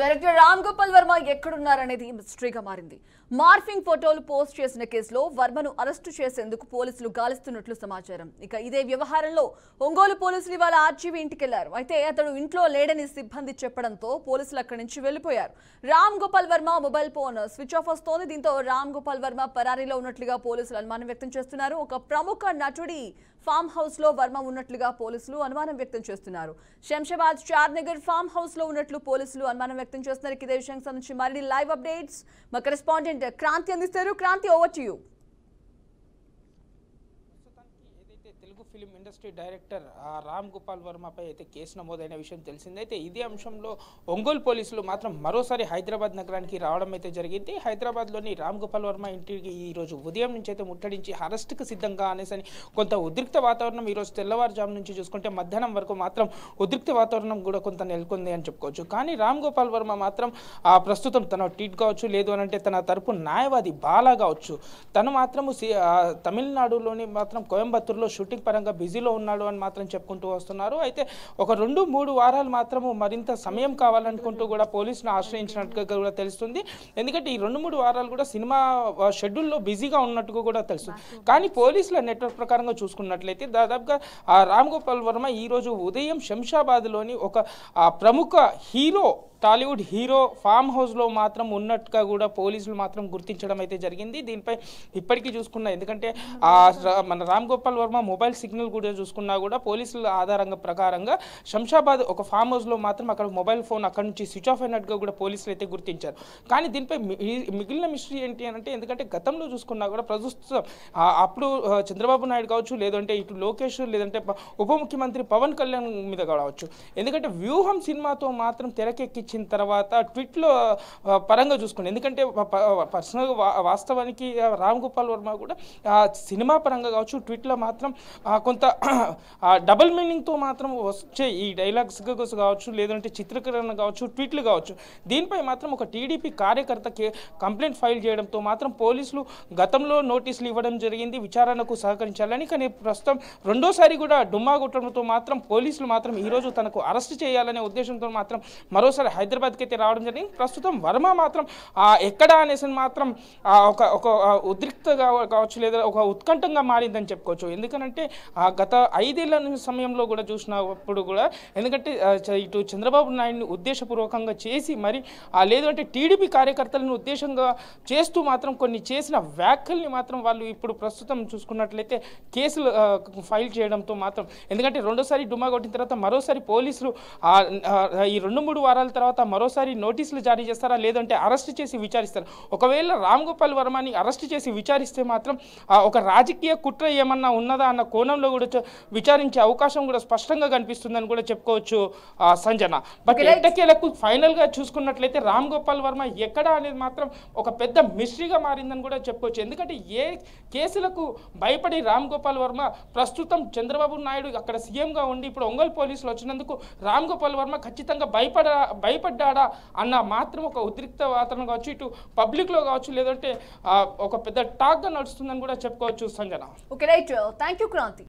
director Ram Gopal Varma ఎక్కడున్నారనేది మిస్టరీగా మారింది మార్ఫింగ్ ఫోటోలు పోస్ట్ చేసిన కేసులో వర్మను అరెస్టు చేసేందుకు పోలీసులు గాలిస్తున్నట్లు సమాచారం ఇక ఇదే వ్యవహారంలో ఒంగోలు పోలీసులు ఇవాళ ఆర్జీవి ఇంటికెళ్లారు అయితే అతడు ఇంట్లో లేడని సిబ్బంది చెప్పడంతో పోలీసులు అక్కడి నుంచి వెళ్లిపోయారు Ram Gopal Varma mobile phone switch off వస్తోంది దీంతో రామ్ గోపాల్ వర్మ పరారీలో ఉన్నట్లుగా పోలీసులు అనుమానం వ్యక్తం చేస్తున్నారు ఒక ప్రముఖ నటుడి ఫామ్ హౌస్ లో వర్మ ఉన్నట్లుగా పోలీసులు అనుమానం వ్యక్తం చేస్తున్నారు శంషాబాద్ చార్నగర్ ఫామ్ హౌస్ లో ఉన్నట్లు పోలీసులు అనుమానం అభిమానం వ్యక్తం చేస్తున్నారు ఇదే విషయానికి సంబంధించి మరిన్ని లైవ్ అప్డేట్స్ మా కరెస్పాండెంట్ క్రాంతి అందిస్తారు Kranti over to you Telugu film industry director Ram Gopal వర్మపై అయితే కేసు నమోదైన విషయం తెలిసిందైతే ఇదే అంశంలో ఒంగోలు పోలీసులు మాత్రం మరోసారి హైదరాబాద్ నగరానికి రావడం అయితే జరిగింది హైదరాబాద్లోని రామ్ గోపాల్ వర్మ ఇంటికి ఈరోజు ఉదయం నుంచి అయితే ముట్టడించి అరెస్ట్కి సిద్ధంగా అనేసి కొంత ఉద్రిక్త వాతావరణం ఈరోజు తెల్లవారుజాము నుంచి చూసుకుంటే మధ్యాహ్నం వరకు మాత్రం ఉద్రిక్త వాతావరణం కూడా కొంత నెలకొంది అని చెప్పుకోవచ్చు కానీ రామ్ గోపాల్ వర్మ మాత్రం ప్రస్తుతం తన ట్వీట్ కావచ్చు లేదు అని అంటే తన తరపు న్యాయవాది బాలా కావచ్చు తను మాత్రము తమిళనాడులోని మాత్రం కోయంబత్తూరులో షూటింగ్ పరంగా బిజీలో ఉన్నాడు అని మాత్రం చెప్పుకుంటూ వస్తున్నారు అయితే ఒక రెండు మూడు వారాలు మాత్రము మరింత సమయం కావాలనుకుంటూ కూడా పోలీసును ఆశ్రయించినట్టుగా కూడా తెలుస్తుంది ఎందుకంటే ఈ రెండు మూడు వారాలు కూడా సినిమా షెడ్యూల్లో బిజీగా ఉన్నట్టుగా కూడా తెలుస్తుంది కానీ పోలీసుల నెట్వర్క్ ప్రకారంగా చూసుకున్నట్లయితే దాదాపుగా రామ్ గోపాల్ వర్మ ఈరోజు ఉదయం శంషాబాద్లోని ఒక ప్రముఖ హీరో టాలీవుడ్ హీరో ఫామ్ హౌస్లో మాత్రం ఉన్నట్టుగా కూడా పోలీసులు మాత్రం గుర్తించడం అయితే జరిగింది దీనిపై ఇప్పటికీ చూసుకున్నా ఎందుకంటే మన రామ్ గోపాల్ వర్మ మొబైల్ సిగ్నల్ కూడా చూసుకున్నా కూడా పోలీసుల ఆధారంగా ప్రకారంగా శంషాబాద్ ఒక ఫామ్ హౌస్లో మాత్రం అక్కడ మొబైల్ ఫోన్ అక్కడ నుంచి స్విచ్ ఆఫ్ అయినట్టుగా కూడా పోలీసులు అయితే గుర్తించారు కానీ దీనిపై మిగిలిన మిస్టరీ ఏంటి అంటే ఎందుకంటే గతంలో చూసుకున్నా కూడా ప్రస్తుతం అప్పుడు చంద్రబాబు నాయుడు కావచ్చు లేదంటే ఇటు లోకేష్ లేదంటే ఉప ముఖ్యమంత్రి పవన్ కళ్యాణ్ మీద కావచ్చు ఎందుకంటే వ్యూహం సినిమాతో మాత్రం తెరకెక్కించి వచ్చిన తర్వాత ట్విట్లో పరంగా చూసుకోండి ఎందుకంటే పర్సనల్ వాస్తవానికి రామ్ గోపాల్ వర్మ కూడా సినిమా పరంగా కావచ్చు ట్విట్లో మాత్రం కొంత డబుల్ మీనింగ్తో మాత్రం వచ్చే ఈ డైలాగ్స్ కావచ్చు లేదంటే చిత్రీకరణ కావచ్చు ట్వీట్లు కావచ్చు దీనిపై మాత్రం ఒక టీడీపీ కార్యకర్తకి కంప్లైంట్ ఫైల్ చేయడంతో మాత్రం పోలీసులు గతంలో నోటీసులు ఇవ్వడం జరిగింది విచారణకు సహకరించాలని కానీ ప్రస్తుతం రెండోసారి కూడా డుమ్మా కొట్టడంతో మాత్రం పోలీసులు మాత్రం ఈరోజు తనకు అరెస్ట్ చేయాలనే ఉద్దేశంతో మాత్రం మరోసారి హైదరాబాద్కి అయితే రావడం జరిగింది ప్రస్తుతం వర్మ మాత్రం ఎక్కడ అనేసి మాత్రం ఒక ఒక ఉద్రిక్తగా కావచ్చు లేదా ఒక ఉత్కంఠంగా మారిందని చెప్పుకోవచ్చు ఎందుకనంటే గత ఐదేళ్ల సమయంలో కూడా చూసినప్పుడు కూడా ఎందుకంటే ఇటు చంద్రబాబు నాయుడిని ఉద్దేశపూర్వకంగా చేసి మరి లేదు అంటే టీడీపీ కార్యకర్తలను ఉద్దేశంగా చేస్తూ మాత్రం కొన్ని చేసిన వ్యాఖ్యల్ని మాత్రం వాళ్ళు ఇప్పుడు ప్రస్తుతం చూసుకున్నట్లయితే కేసులు ఫైల్ చేయడంతో మాత్రం ఎందుకంటే రెండోసారి డుమా కొట్టిన తర్వాత మరోసారి పోలీసులు ఈ రెండు మూడు వారాల తర్వాత తర్వాత మరోసారి నోటీసులు జారీ చేస్తారా లేదంటే అరెస్ట్ చేసి విచారిస్తారా ఒకవేళ రామ్ గోపాల్ వర్మని అరెస్ట్ చేసి విచారిస్తే మాత్రం ఒక రాజకీయ కుట్ర ఏమన్నా ఉన్నదా అన్న కోణంలో కూడా విచారించే అవకాశం కూడా స్పష్టంగా కనిపిస్తుందని కూడా చెప్పుకోవచ్చు సంజన బట్ ఎట్టకేలకు ఫైనల్గా చూసుకున్నట్లయితే రామ్ గోపాల్ వర్మ ఎక్కడ అనేది మాత్రం ఒక పెద్ద మిస్ట్రీగా మారిందని కూడా చెప్పుకోవచ్చు ఎందుకంటే ఏ కేసులకు భయపడి రామ్ గోపాల్ వర్మ ప్రస్తుతం చంద్రబాబు నాయుడు అక్కడ సీఎంగా ఉండి ఇప్పుడు ఒంగోలు పోలీసులు వచ్చినందుకు రామ్ గోపాల్ వర్మ ఖచ్చితంగా భయపడ భయ భయపడ్డా అన్న మాత్రం ఒక ఉద్రిక్త వాతావరణం కావచ్చు ఇటు పబ్లిక్లో కావచ్చు లేదంటే ఒక పెద్ద టాక్గా నడుస్తుందని కూడా చెప్పుకోవచ్చు Sanjana okay right thank you Kranti